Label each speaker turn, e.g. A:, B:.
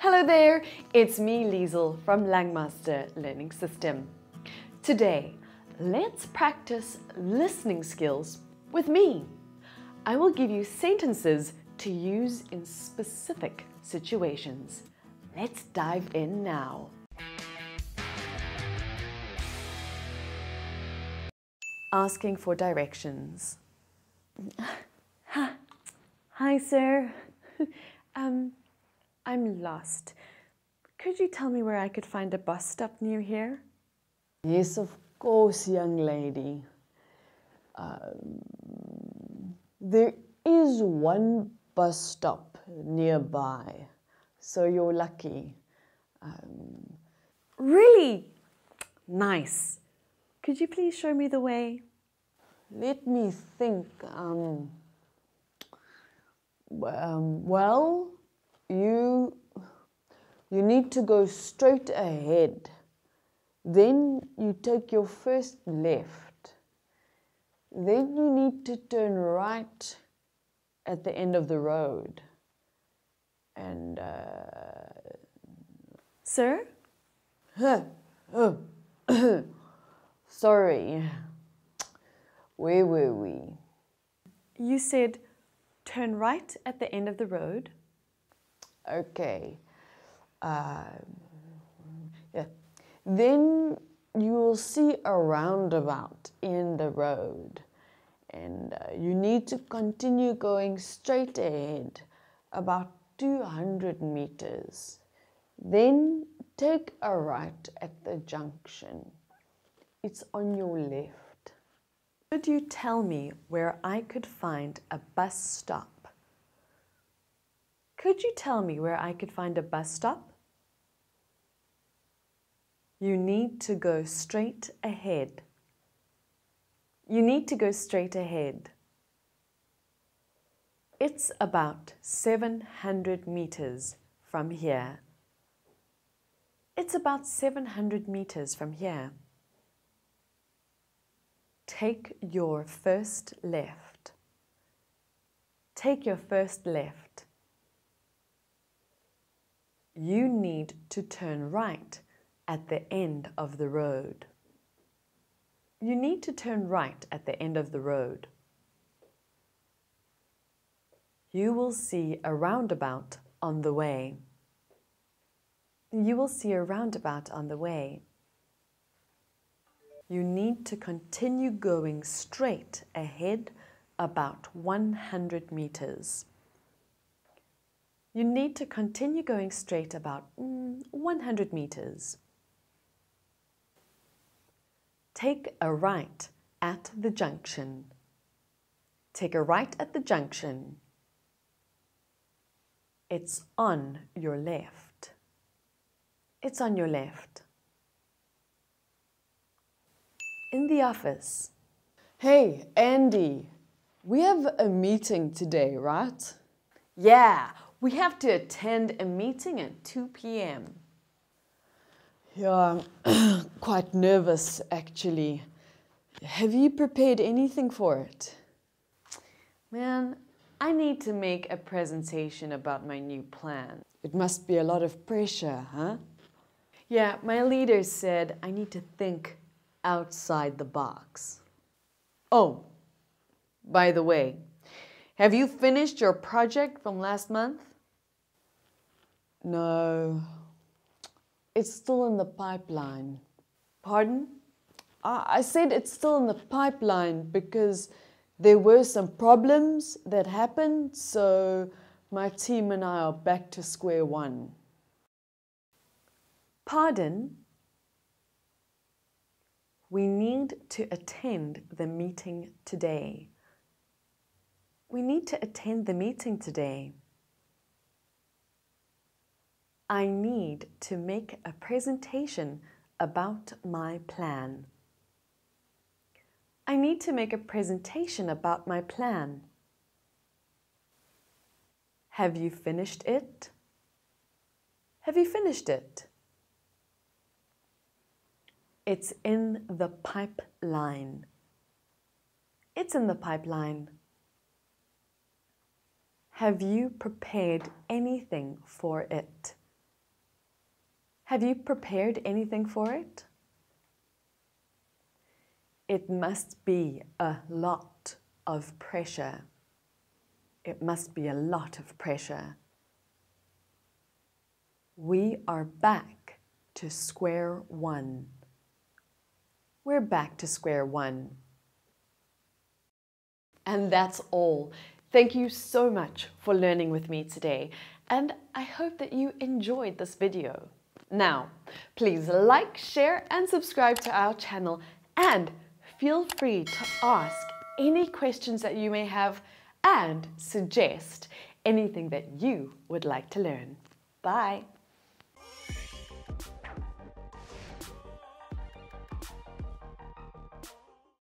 A: Hello there, it's me Liesl from Langmaster Learning System. Today, let's practice listening skills with me. I will give you sentences to use in specific situations. Let's dive in now. Asking for directions. Hi, sir. um, I'm lost. Could you tell me where I could find a bus stop near here? Yes, of course, young lady. Um, there is one bus stop nearby, so you're lucky. Um, really? Nice. Could you please show me the way? Let me think. Um, um, well, you you need to go straight ahead. Then you take your first left. Then you need to turn right at the end of the road. And, uh, Sir? Sorry. Where were we? You said turn right at the end of the road. Okay. Uh, yeah. Then you will see a roundabout in the road and uh, you need to continue going straight ahead about 200 meters. Then take a right at the junction. It's on your left. Could you tell me where I could find a bus stop? Could you tell me where I could find a bus stop? You need to go straight ahead. You need to go straight ahead. It's about 700 meters from here. It's about 700 meters from here. Take your first left. Take your first left you need to turn right at the end of the road. You need to turn right at the end of the road. You will see a roundabout on the way. You will see a roundabout on the way. You need to continue going straight ahead about 100 meters. You need to continue going straight about mm, 100 meters. Take a right at the junction. Take a right at the junction. It's on your left. It's on your left. In the office. Hey, Andy, we have a meeting today, right? Yeah, we have to attend a meeting at 2 p.m. Yeah, I'm quite nervous actually. Have you prepared anything for it? Man, I need to make a presentation about my new plan. It must be a lot of pressure, huh? Yeah, my leader said I need to think outside the box. Oh, by the way, have you finished your project from last month? No, it's still in the pipeline. Pardon? I said it's still in the pipeline because there were some problems that happened, so my team and I are back to square one. Pardon? We need to attend the meeting today. We need to attend the meeting today. I need to make a presentation about my plan. I need to make a presentation about my plan. Have you finished it? Have you finished it? It's in the pipeline. It's in the pipeline. Have you prepared anything for it? Have you prepared anything for it? It must be a lot of pressure. It must be a lot of pressure. We are back to square one. We're back to square one. And that's all. Thank you so much for learning with me today, and I hope that you enjoyed this video. Now, please like, share and subscribe to our channel and feel free to ask any questions that you may have and suggest anything that you would like to learn. Bye!